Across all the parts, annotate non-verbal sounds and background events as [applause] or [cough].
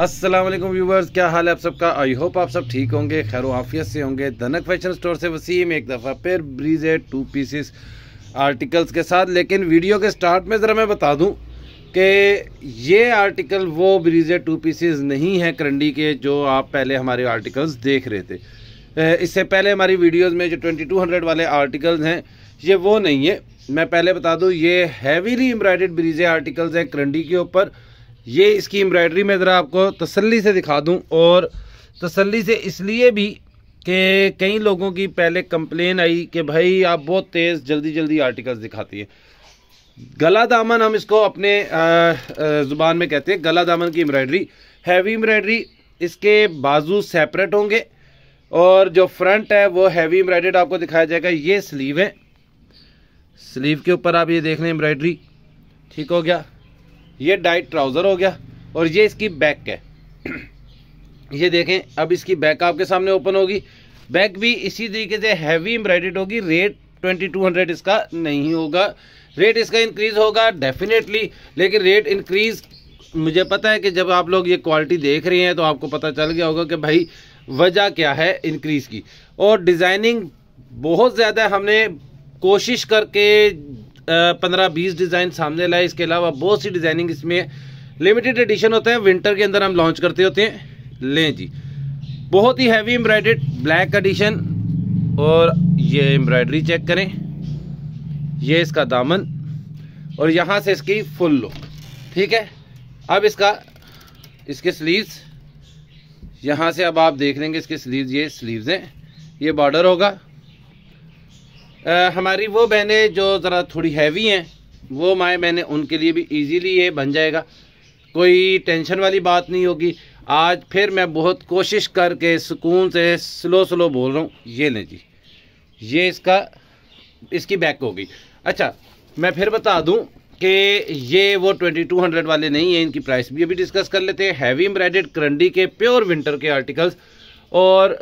अस्सलाम वालेकुम व्यूवर्स क्या हाल है आप सबका आई होप आप सब ठीक होंगे खैर आफियत से होंगे दनक फैशन स्टोर से वसीम एक दफ़ा फिर ब्रीज है टू पीसिस आर्टिकल्स के साथ लेकिन वीडियो के स्टार्ट में ज़रा मैं बता दूं कि ये आर्टिकल वो ब्रीज टू पीसिस नहीं है करंडी के जो आप पहले हमारे आर्टिकल्स देख रहे थे इससे पहले हमारी वीडियोज़ में जो ट्वेंटी वाले आर्टिकल्स हैं ये वो नहीं है मैं पहले बता दूँ ये हैवीली एम्ब्रॉयड ब्रीजे आर्टिकल्स हैं करंडी के ऊपर ये इसकी एम्ब्रॉयडरी मैं ज़रा आपको तसल्ली से दिखा दूँ और तसल्ली से इसलिए भी कि कई लोगों की पहले कंप्लेन आई कि भाई आप बहुत तेज़ जल्दी जल्दी आर्टिकल्स दिखाती है गला दामन हम इसको अपने ज़ुबान में कहते हैं गला दामन की एम्ब्रॉयडरी हैवी एम्ब्रॉयडरी इसके बाजू सेपरेट होंगे और जो फ्रंट है वो हैवी एम्ब्रॉयडेड आपको दिखाया जाएगा ये स्लीव है स्लीव के ऊपर आप ये देख लें एम्ब्रॉयडरी ठीक हो गया ये डाइट ट्राउज़र हो गया और ये इसकी बैक है ये देखें अब इसकी बैक आपके सामने ओपन होगी बैक भी इसी तरीके से हैवी एम्ब्रॉयडेड होगी रेट 2200 इसका नहीं होगा रेट इसका इंक्रीज़ होगा डेफिनेटली लेकिन रेट इंक्रीज़ मुझे पता है कि जब आप लोग ये क्वालिटी देख रहे हैं तो आपको पता चल गया होगा कि भाई वजह क्या है इंक्रीज़ की और डिज़ाइनिंग बहुत ज़्यादा हमने कोशिश करके पंद्रह बीस डिज़ाइन सामने लाए इसके अलावा बहुत सी डिज़ाइनिंग इसमें लिमिटेड एडिशन होता है विंटर के अंदर हम लॉन्च करते होते हैं लें जी बहुत ही हैवी एम्ब्रॉयडेड ब्लैक एडिशन और ये एम्ब्रॉयडरी चेक करें ये इसका दामन और यहाँ से इसकी फुल लो ठीक है अब इसका इसके स्लीव्स यहाँ से अब आप देख लेंगे इसके स्लीव्स ये स्लीव्स हैं ये बॉर्डर होगा आ, हमारी वो बहनें जो ज़रा थोड़ी हैवी हैं वो माए मैंने उनके लिए भी इजीली ये बन जाएगा कोई टेंशन वाली बात नहीं होगी आज फिर मैं बहुत कोशिश करके सुकून से स्लो स्लो बोल रहा हूँ ये नहीं जी ये इसका इसकी बैक होगी अच्छा मैं फिर बता दूँ कि ये वो 2200 वाले नहीं हैं इनकी प्राइस भी अभी डिस्कस कर लेते हैं हैवी एम्ब्राइडेड करंडी के प्योर विंटर के आर्टिकल्स और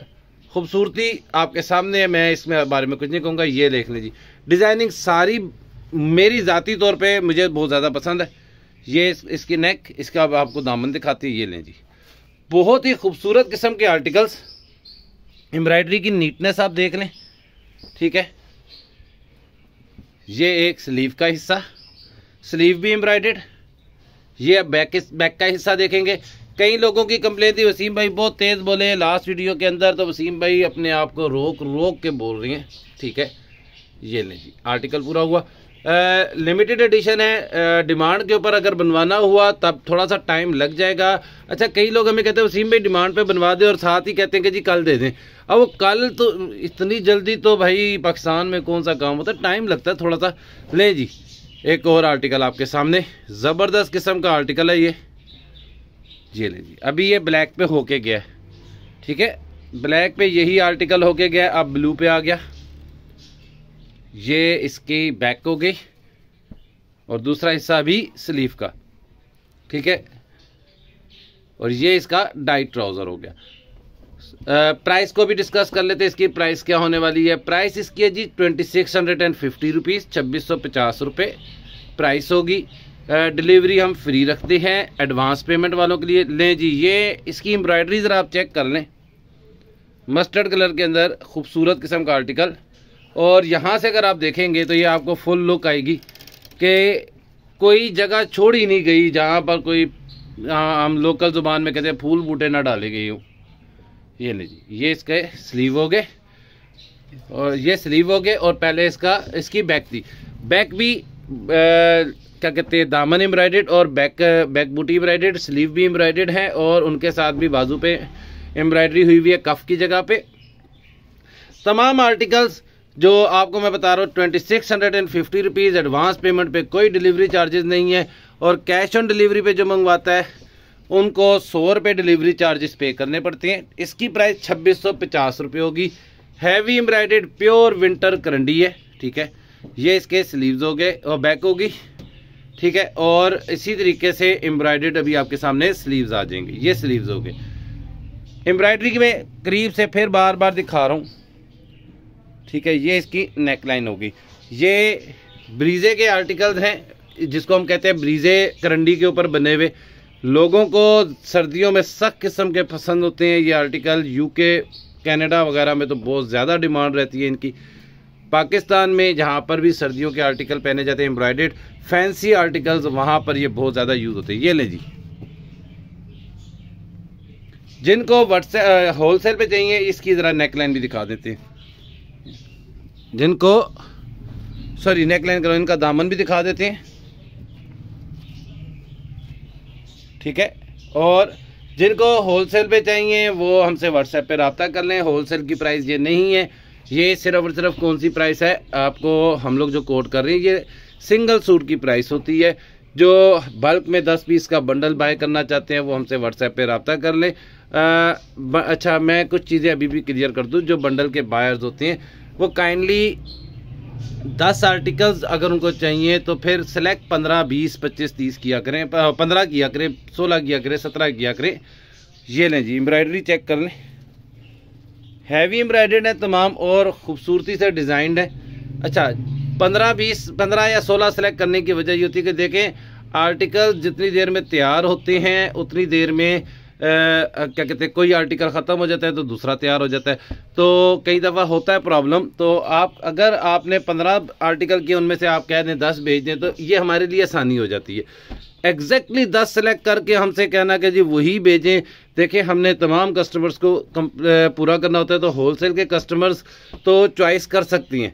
खूबसूरती आपके सामने है मैं इसमें बारे में कुछ नहीं कहूँगा ये देख लीजिए डिज़ाइनिंग सारी मेरी ज़ाती तौर पे मुझे बहुत ज़्यादा पसंद है ये इस, इसकी नेक इसका आपको दामन दिखाती है ये लें जी बहुत ही खूबसूरत किस्म के आर्टिकल्स एम्ब्रॉयडरी की नीटनेस आप देख लें ठीक है ये एक स्लीव का हिस्सा स्लीव भी एम्ब्रॉयडेड ये बैक बैक का हिस्सा देखेंगे कई लोगों की कंप्लेन थी वसीम भाई बहुत तेज़ बोले लास्ट वीडियो के अंदर तो वसीम भाई अपने आप को रोक रोक के बोल रही हैं ठीक है ये लें जी आर्टिकल पूरा हुआ लिमिटेड एडिशन है डिमांड के ऊपर अगर बनवाना हुआ तब थोड़ा सा टाइम लग जाएगा अच्छा कई लोग हमें कहते हैं वसीम भाई डिमांड पे बनवा दें और साथ ही कहते हैं कि जी कल दे दें अब वो कल तो इतनी जल्दी तो भाई पाकिस्तान में कौन सा काम होता है टाइम लगता है थोड़ा सा लें जी एक और आर्टिकल आपके सामने ज़बरदस्त किस्म का आर्टिकल है ये ये ले जी अभी ये ब्लैक पे होके गया है ठीक है ब्लैक पे यही आर्टिकल होके गया अब ब्लू पे आ गया ये इसकी बैक हो गई और दूसरा हिस्सा भी स्लीव का ठीक है और ये इसका डाइट ट्राउज़र हो गया प्राइस को भी डिस्कस कर लेते हैं इसकी प्राइस क्या होने वाली है प्राइस इसकी है जी twenty six hundred and fifty rupees छब्बीस सौ पचास रुपये प्राइस होगी डिलीवरी हम फ्री रखते हैं एडवांस पेमेंट वालों के लिए लें जी ये इसकी एम्ब्रॉयडरी ज़रा आप चेक कर लें मस्टर्ड कलर के अंदर खूबसूरत किस्म का आर्टिकल और यहाँ से अगर आप देखेंगे तो ये आपको फुल लुक आएगी कि कोई जगह छोड़ ही नहीं गई जहाँ पर कोई हम लोकल ज़ुबान में कहते हैं फूल बूटे ना डाले गए हो ये ले जी ये इसके स्लीव हो गए और ये स्लीव हो गए और पहले इसका इसकी बैक थी बैक भी आ, क्या कहते हैं दामन एम्ब्रॉयडेड और बैक बैक बूटी एम्ब्रॉयडेड स्लीव भी एम्ब्रॉयडेड है और उनके साथ भी बाजू पे एम्ब्रॉयडरी हुई हुई है कफ की जगह पे तमाम आर्टिकल्स जो आपको मैं बता रहा हूँ twenty six hundred and fifty rupees advance payment पे कोई डिलीवरी चार्जेस नहीं है और कैश ऑन डिलीवरी पे जो मंगवाता है उनको सौ रुपये डिलीवरी चार्जेस पे करने पड़ते हैं इसकी प्राइस छब्बीस सौ पचास रुपये होगी हैवी एम्ब्रॉयडेड प्योर विंटर करंडी है ठीक है ये इसके स्लीव्स हो गए और बैक होगी ठीक है और इसी तरीके से एम्ब्रॉयडर्ड अभी आपके सामने स्लीव्स आ जाएंगे ये स्लीव्स हो गए एम्ब्रॉयडरी में करीब से फिर बार बार दिखा रहा हूँ ठीक है ये इसकी नेक लाइन होगी ये ब्रीजे के आर्टिकल्स हैं जिसको हम कहते हैं ब्रीजे करंडी के ऊपर बने हुए लोगों को सर्दियों में सख्त किस्म के पसंद होते हैं ये आर्टिकल यूके कनाडा वगैरह में तो बहुत ज़्यादा डिमांड रहती है इनकी पाकिस्तान में जहाँ पर भी सर्दियों के आर्टिकल पहने जाते हैं एम्ब्रॉयडेड फैंसी आर्टिकल्स वहाँ पर ये बहुत ज़्यादा यूज़ होते हैं ये ले जी जिनको व्हाट्सएप होलसेल पे चाहिए इसकी ज़रा नेकलाइन भी दिखा देते हैं जिनको सॉरी नेकलाइन करो इनका दामन भी दिखा देते हैं ठीक है और जिनको होलसेल पे चाहिए वो हमसे व्हाट्सएप पे रबता कर लें होलसेल की प्राइस ये नहीं है ये सिर्फ और सिर्फ कौन सी प्राइस है आपको हम लोग जो कोट कर रहे हैं ये सिंगल सूट की प्राइस होती है जो बल्क में 10 पीस का बंडल बाय करना चाहते हैं वो हमसे व्हाट्सएप पे रबता कर लें अच्छा मैं कुछ चीज़ें अभी भी क्लियर कर दूँ जो बंडल के बायर्स होते हैं वो काइंडली दस आर्टिकल्स अगर उनको चाहिए तो फिर सेलेक्ट पंद्रह बीस पच्चीस तीस किया करें पंद्रह किया करें सोलह किया करें सत्रह किया करें ये लें जी एम्ब्रॉयडरी चेक कर लें हैवी एम्ब्रॉयडर्ड है तमाम और ख़ूबसूरती से डिज़ाइंड है अच्छा पंद्रह बीस पंद्रह या सोलह सेलेक्ट करने की वजह ये होती है कि देखें आर्टिकल जितनी देर में तैयार होते हैं उतनी देर में आ, क्या कहते हैं कोई आर्टिकल ख़त्म हो जाता है तो दूसरा तैयार हो जाता है तो कई दफ़ा होता है प्रॉब्लम तो आप अगर आपने पंद्रह आर्टिकल किए उनमें से आप कह दें दस भेज दें तो ये हमारे लिए आसानी हो जाती है एग्जैक्टली exactly दस सेलेक्ट करके हमसे कहना कि जी वही भेजें देखिए हमने तमाम कस्टमर्स को पूरा करना होता है तो होलसेल के कस्टमर्स तो चॉइस कर सकती हैं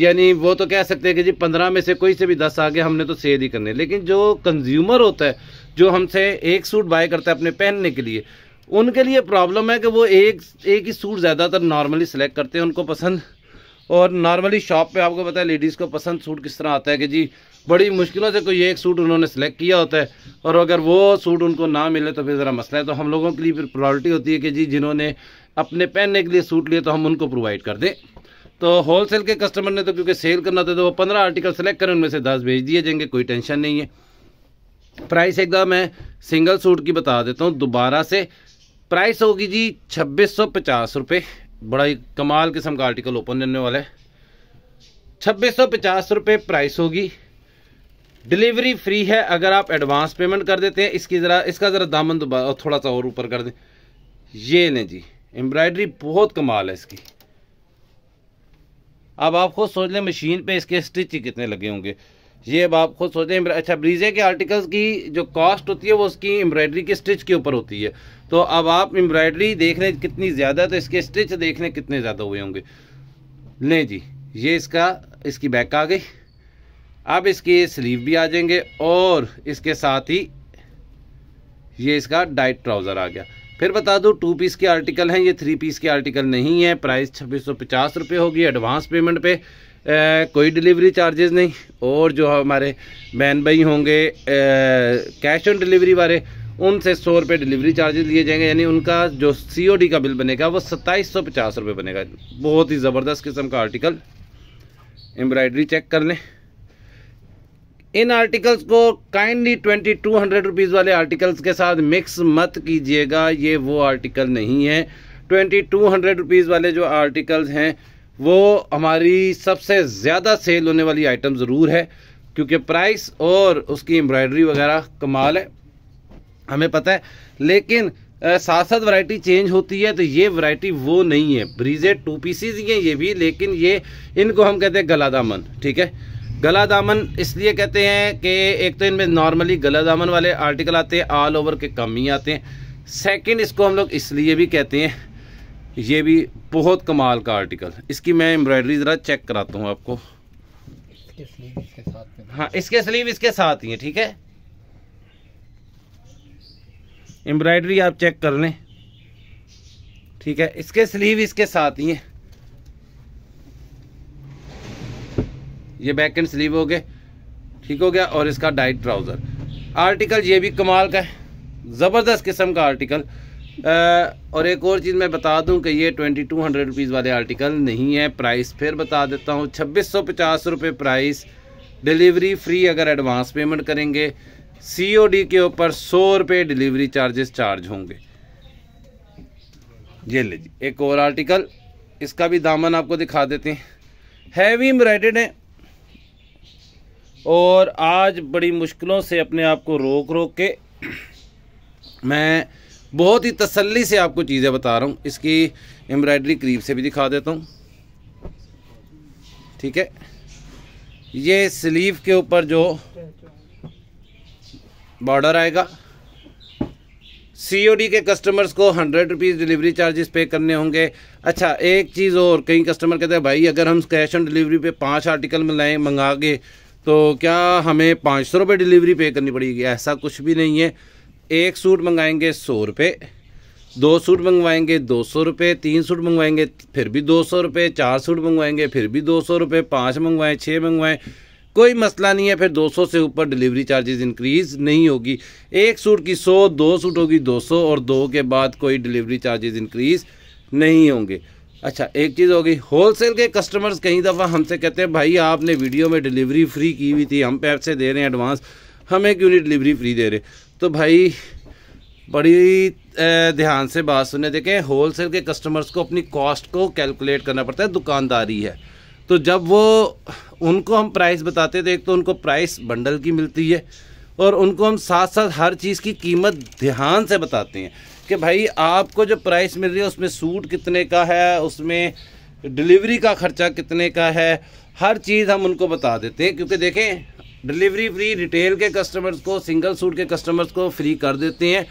यानी वो तो कह सकते हैं कि जी पंद्रह में से कोई से भी दस आ गया हमने तो सेल ही करने लेकिन जो कंज्यूमर होता है जो हमसे एक सूट बाय करता है अपने पहनने के लिए उनके लिए प्रॉब्लम है कि वो एक एक ही सूट ज़्यादातर नॉर्मली सिलेक्ट करते हैं उनको पसंद और नॉर्मली शॉप पे आपको पता है लेडीज़ को पसंद सूट किस तरह आता है कि जी बड़ी मुश्किलों से कोई एक सूट उन्होंने सेलेक्ट किया होता है और अगर वो सूट उनको ना मिले तो फिर ज़रा मसला है तो हम लोगों के लिए फिर प्रायोरिटी होती है कि जी जिन्होंने अपने पहनने के लिए सूट लिए तो हम उनको प्रोवाइड कर दें तो होलसेल के कस्टमर ने तो क्योंकि सेल करना था तो वो पंद्रह आर्टिकल सेलेक्ट करें उनमें से दस भेज दिए जाएंगे कोई टेंशन नहीं है प्राइस एक मैं सिंगल सूट की बता देता हूँ दोबारा से प्राइस होगी जी छब्बीस सौ पचास रुपये बड़ा ही कमाल किस्म का आर्टिकल ओपन रहने वाला है छब्बीस सौ पचास रुपये प्राइस होगी डिलीवरी फ्री है अगर आप एडवांस पेमेंट कर देते हैं इसकी ज़रा इसका ज़रा दामन दोबारा थोड़ा सा और ऊपर कर दें ये लें जी एम्ब्रॉयडरी बहुत कमाल है इसकी अब आप खुद सोच लें मशीन पे इसके स्टिच कितने लगे होंगे ये अब आप खुद सोच लें अच्छा ब्रीजे के आर्टिकल्स की जो कॉस्ट होती है वो उसकी एम्ब्रॉयडरी के स्टिच के ऊपर होती है तो अब आप एम्ब्रॉयडरी देख कितनी ज़्यादा तो इसके स्टिच देखने कितने ज़्यादा हुए होंगे लें जी ये इसका इसकी बैक आ गई अब इसकी स्लीव भी आ जाएंगे और इसके साथ ही ये इसका डाइट ट्राउज़र आ गया फिर बता दूँ टू पीस के आर्टिकल हैं ये थ्री पीस के आर्टिकल नहीं है प्राइस छब्बीस सौ पचास रुपये होगी एडवांस पेमेंट पे आ, कोई डिलीवरी चार्जेस नहीं और जो हमारे बहन भाई होंगे कैश ऑन डिलीवरी वाले उनसे सौ रुपये डिलीवरी चार्जेस लिए जाएंगे यानी उनका जो सी का बिल बनेगा वो सत्ताईस सौ पचास रुपये बनेगा बहुत ही ज़बरदस्त किस्म का आर्टिकल एम्ब्रॉयडरी चेक कर लें इन आर्टिकल्स को kindly twenty two hundred rupees वाले आर्टिकल्स के साथ मिक्स मत कीजिएगा ये वो आर्टिकल नहीं है ट्वेंटी टू हंड्रेड रुपीज़ वाले जो आर्टिकल्स हैं वो हमारी सबसे ज़्यादा सेल होने वाली आइटम ज़रूर है क्योंकि प्राइस और उसकी एम्ब्रॉयडरी वगैरह कमाल है हमें पता है लेकिन साथ साथ वैरायटी चेंज होती है तो ये वैरायटी वो नहीं है ब्रीजे टू पीसीज ही हैं ये भी लेकिन ये इनको हम कहते हैं गलादामन ठीक है गला दामन इसलिए कहते हैं कि एक तो इनमें नॉर्मली गला दामन वाले आर्टिकल आते हैं ऑल ओवर के कम ही आते हैं सेकंड इसको हम लोग इसलिए भी कहते हैं ये भी बहुत कमाल का आर्टिकल इसकी मैं एम्ब्रॉयडरी ज़रा चेक कराता हूँ आपको इसके इसके साथ हाँ इसके स्लीव इसके साथ ही है ठीक है एम्ब्रॉयडरी आप चेक कर लें ठीक है इसके स्लीव इसके साथ ही है ये बैक एंड स्लीव हो गए ठीक हो गया और इसका डाइट ट्राउज़र आर्टिकल ये भी कमाल का है ज़बरदस्त किस्म का आर्टिकल आ, और एक और चीज़ मैं बता दूं कि ये ट्वेंटी टू हंड्रेड रुपीज़ वाले आर्टिकल नहीं है प्राइस फिर बता देता हूँ छब्बीस सौ पचास रुपये प्राइस डिलीवरी फ्री अगर एडवांस पेमेंट करेंगे सी के ऊपर सौ रुपये डिलीवरी चार्जेस चार्ज होंगे ये लीजिए एक और आर्टिकल इसका भी दामन आपको दिखा देते हैं हैवी एम्ब्रॉयडेड है और आज बड़ी मुश्किलों से अपने आप को रोक रोक के मैं बहुत ही तसल्ली से आपको चीज़ें बता रहा हूँ इसकी एम्ब्रॉयडरी करीब से भी दिखा देता हूँ ठीक है ये स्लीव के ऊपर जो बॉर्डर आएगा सी के कस्टमर्स को हंड्रेड रुपीज़ डिलीवरी चार्जेस पे करने होंगे अच्छा एक चीज़ और कई कस्टमर कहते हैं भाई अगर हम कैश ऑन डिलीवरी पे पांच आर्टिकल में मंगा के तो क्या हमें पाँच सौ रुपये डिलीवरी पे करनी पड़ेगी ऐसा कुछ भी नहीं है एक सूट मंगाएंगे सौ रुपये दो सूट मंगवाएंगे दो सौ रुपये तीन सूट मंगवाएंगे फिर भी दो सौ रुपये चार सूट मंगवाएंगे फिर भी दो सौ रुपये पाँच मंगवाएं छः मंगवाएं कोई मसला नहीं है फिर 200 से ऊपर डिलीवरी चार्जेस इंक्रीज़ नहीं होगी एक सूट की 100 दो सूट होगी 200 और दो के बाद कोई डिलीवरी चार्जेस इंक्रीज़ नहीं होंगे अच्छा एक चीज़ होगी होलसेल के कस्टमर्स कई दफ़ा हमसे कहते हैं भाई आपने वीडियो में डिलीवरी फ्री की हुई थी हम पैसे दे रहे हैं एडवांस हमें क्यों नहीं डिलीवरी फ्री दे रहे तो भाई बड़ी ध्यान से बात सुने देखें होलसेल के कस्टमर्स को अपनी कॉस्ट को कैलकुलेट करना पड़ता है दुकानदारी है तो जब वो उनको हम प्राइस बताते थे एक तो उनको प्राइस बंडल की मिलती है और उनको हम साथ साथ हर चीज़ की कीमत ध्यान से बताते हैं कि भाई आपको जो प्राइस मिल रही है उसमें सूट कितने का है उसमें डिलीवरी का खर्चा कितने का है हर चीज़ हम उनको बता देते हैं क्योंकि देखें डिलीवरी फ्री रिटेल के कस्टमर्स को सिंगल सूट के कस्टमर्स को फ्री कर देते हैं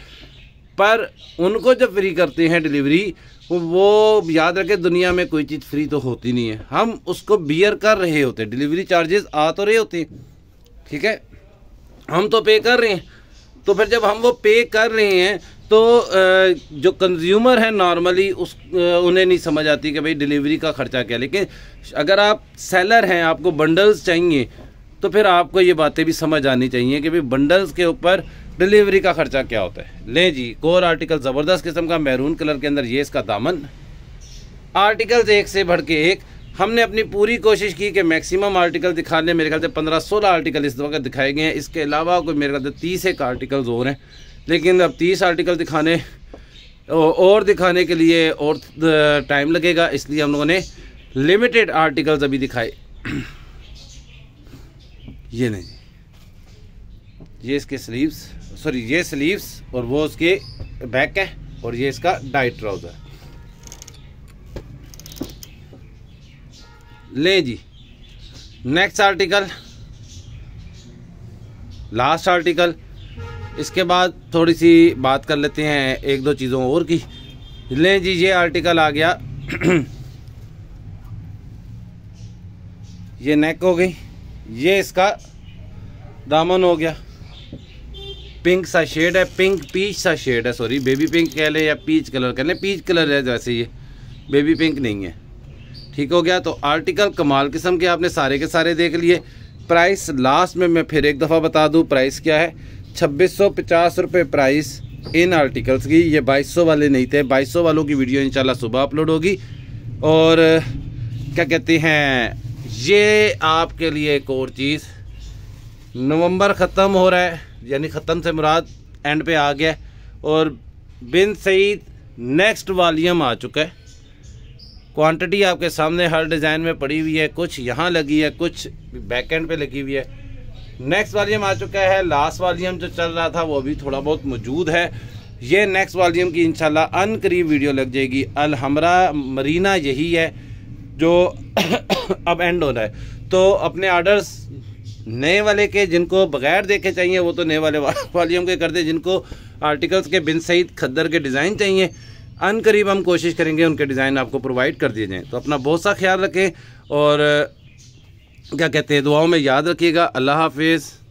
पर उनको जब फ्री करते हैं डिलीवरी वो याद रखें दुनिया में कोई चीज़ फ्री तो होती नहीं है हम उसको बियर कर रहे होते हैं डिलीवरी चार्जेस आ तो रहे होते हैं ठीक है हम तो पे कर रहे हैं तो फिर जब हम वो पे कर रहे हैं तो जो कंज्यूमर है नॉर्मली उस उन्हें नहीं समझ आती कि भाई डिलीवरी का ख़र्चा क्या लेकिन अगर आप सेलर हैं आपको बंडल्स चाहिए तो फिर आपको ये बातें भी समझ आनी चाहिए कि भाई बंडल्स के ऊपर डिलीवरी का ख़र्चा क्या होता है ले जी कोर आर्टिकल ज़बरदस्त किस्म का मैरून कलर के अंदर ये इसका दामन आर्टिकल्स एक से भर के एक हमने अपनी पूरी कोशिश की कि मैक्सिमम आर्टिकल दिखाने मेरे ख्याल से पंद्रह सोलह आर्टिकल इस वक्त दिखाए गए हैं इसके अलावा कोई मेरे ख्याल से तीस एक आर्टिकल्स और हैं लेकिन अब तीस आर्टिकल दिखाने और दिखाने के लिए और टाइम लगेगा इसलिए हम लोगों ने लिमिटेड आर्टिकल्स अभी दिखाए [clears throat] ये नहीं ये इसके स्लीव्स सॉरी ये स्लीव्स और वो उसके बैक है और ये इसका डाइट ट्राउज़र ले जी नेक्स्ट आर्टिकल लास्ट आर्टिकल इसके बाद थोड़ी सी बात कर लेते हैं एक दो चीज़ों और की लें जी ये आर्टिकल आ गया ये नेक हो गई ये इसका दामन हो गया पिंक सा शेड है पिंक पीच सा शेड है सॉरी बेबी पिंक कह लें या पीच कलर कह लें पीच कलर है जैसे ये बेबी पिंक नहीं है ठीक हो गया तो आर्टिकल कमाल किस्म के आपने सारे के सारे देख लिए प्राइस लास्ट में मैं फिर एक दफ़ा बता दूँ प्राइस क्या है छब्बीस सौ पचास रुपये प्राइस इन आर्टिकल्स की ये 2200 वाले नहीं थे 2200 वालों की वीडियो इंशाल्लाह सुबह अपलोड होगी और क्या कहते हैं ये आपके लिए एक और चीज़ नवंबर ख़त्म हो रहा है यानी ख़त्म से मुराद एंड पे आ गया और बिन सईद नेक्स्ट वालीम आ चुका है क्वांटिटी आपके सामने हर डिज़ाइन में पड़ी हुई है कुछ यहाँ लगी है कुछ बैक एंड पे लगी हुई है नेक्स्ट वालीम आ चुका है लास्ट वालीम जो चल रहा था वो भी थोड़ा बहुत मौजूद है ये नेक्स्ट वॉल्यूम की इनशाला अन करीब वीडियो लग जाएगी अलहमरा मरीना यही है जो [coughs] अब एंड हो रहा है तो अपने आर्डर्स नए वाले के जिनको बगैर देखे चाहिए वो तो नए वाले वॉल्यूम [laughs] के कर दे जिनको आर्टिकल्स के बिन सहित खद्दर के डिज़ाइन चाहिए अन करीब हम कोशिश करेंगे उनके डिज़ाइन आपको प्रोवाइड कर दिए जाएँ तो अपना बहुत सा ख्याल रखें और क्या कहते हैं दुआओं में याद रखिएगा अल्लाह हाफिज़